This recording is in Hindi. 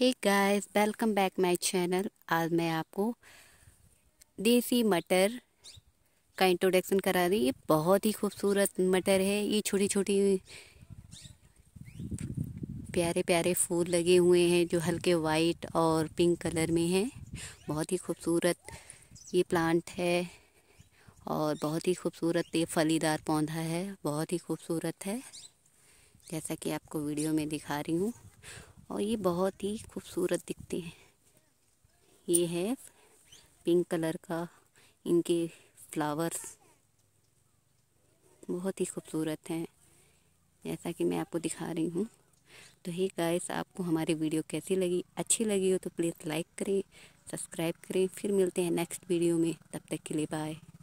hey guys welcome back my channel आज मैं आपको देसी मटर का इंट्रोडक्शन करा रही ये बहुत ही खूबसूरत मटर है ये छोटी छोटी प्यारे प्यारे फूल लगे हुए हैं जो हल्के वाइट और पिंक कलर में हैं बहुत ही खूबसूरत ये प्लांट है और बहुत ही खूबसूरत ये फलीदार पौधा है बहुत ही खूबसूरत है जैसा कि आपको वीडियो में दिखा रही हूँ और ये बहुत ही खूबसूरत दिखते हैं ये है पिंक कलर का इनके फ्लावर्स बहुत ही खूबसूरत हैं जैसा कि मैं आपको दिखा रही हूँ तो हे गाइस आपको हमारी वीडियो कैसी लगी अच्छी लगी हो तो प्लीज़ लाइक करें सब्सक्राइब करें फिर मिलते हैं नेक्स्ट वीडियो में तब तक के लिए बाय